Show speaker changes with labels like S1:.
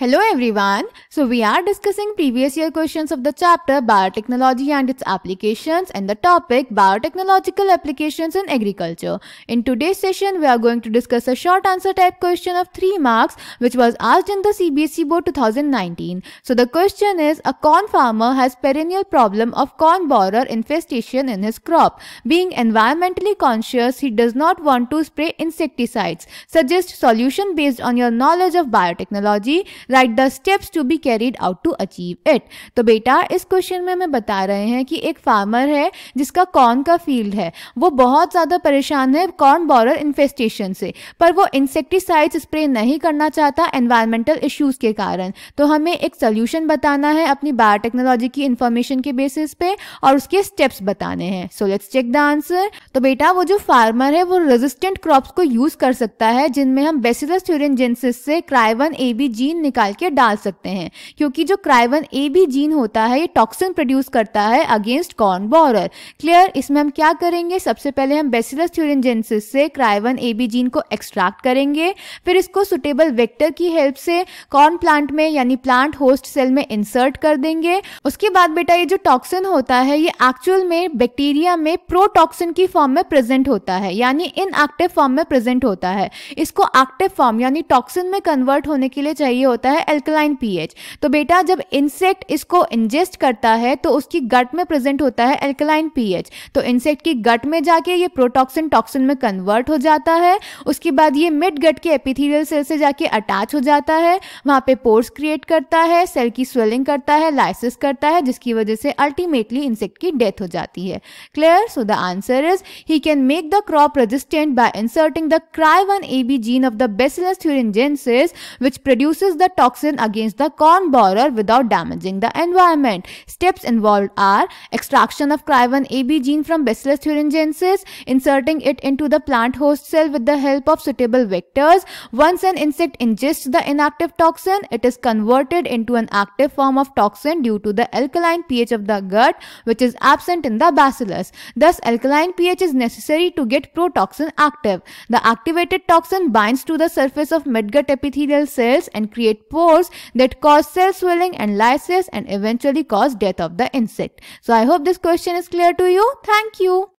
S1: Hello everyone. So we are discussing previous year questions of the chapter biotechnology and its applications and the topic biotechnological applications in agriculture. In today's session we are going to discuss a short answer type question of 3 marks which was asked in the CBSE board 2019. So the question is a corn farmer has perennial problem of corn borer infestation in his crop. Being environmentally conscious he does not want to spray insecticides. Suggest solution based on your knowledge of biotechnology write the steps to be carried out to achieve it तो बेटा इस question में हमें बता रहे हैं कि एक फार्मर है जिसका कॉर्न का फील्ड है वो बहुत ज़्यादा परेशान है कॉर्न बॉर्डर इन्फेस्टेशन से पर वो इंसेक्टिसाइड स्प्रे नहीं करना चाहता एनवायरमेंटल इश्यूज के कारण तो हमें एक सोल्यूशन बताना है अपनी बायोटेक्नोलॉजी की इन्फॉर्मेशन के बेसिस पे और उसके स्टेप्स बताने हैं so let's check the answer तो बेटा वो जो फार्मर है वो रेजिस्टेंट क्रॉप्स को यूज कर सकता है जिनमें हम बेसिलस जेंसिस से क्राइवन ए बी जीन निकाल निकाल के डाल सकते हैं क्योंकि जो क्राइवन ए बी जीन होता है ये टॉक्सिन प्रोड्यूस करता है अगेंस्ट कॉर्न बॉरर क्लियर इसमें हम क्या करेंगे सबसे पहले हम बेसिलस थ्यूरेंजेंसिस से क्राइवन ए बी जीन को एक्सट्रैक्ट करेंगे फिर इसको सुटेबल वेक्टर की हेल्प से कॉर्न प्लांट में यानी प्लांट होस्ट सेल में इंसर्ट कर देंगे उसके बाद बेटा ये जो टॉक्सिन होता है ये एक्चुअल में बैक्टीरिया में प्रोटॉक्सिन की फॉर्म में प्रेजेंट होता है यानी इन एक्टिव फॉर्म में प्रेजेंट होता है इसको एक्टिव फॉर्म यानी टॉक्सिन में कन्वर्ट होने के लिए चाहिए होता होता है एल्कलाइन पीएच तो बेटा जब इंसेक्ट इसको इंजेस्ट करता है तो उसकी गट में प्रेजेंट होता है एल्कलाइन पीएच तो इंसेक्ट की गट में जाके ये प्रोटॉक्सिन टॉक्सिन में कन्वर्ट हो जाता है उसके बाद ये मिड गट के एपिथीरियल सेल से जाके अटैच हो जाता है वहाँ पे पोर्स क्रिएट करता है सेल की स्वेलिंग करता है लाइसिस करता है जिसकी वजह से अल्टीमेटली इंसेक्ट की डेथ हो जाती है clear so the answer is he can make the crop resistant by inserting the cry one A B gene of the Bacillus thuringiensis which produces the toxin against the corn borer without damaging the environment. Steps involved are extraction of cryvin AB gene from Bacillus thuringiensis, inserting it into the plant host cell with the help of suitable vectors. Once an insect ingests the inactive toxin, it is converted into an active form of toxin due to the alkaline pH of the gut which is absent in the bacillus. Thus alkaline pH is necessary to get protoxin active. The activated toxin binds to the surface of midgut epithelial cells and creates big pores that cause cell swelling and lysis and eventually cause death of the insect. So I hope this question is clear to you. Thank you.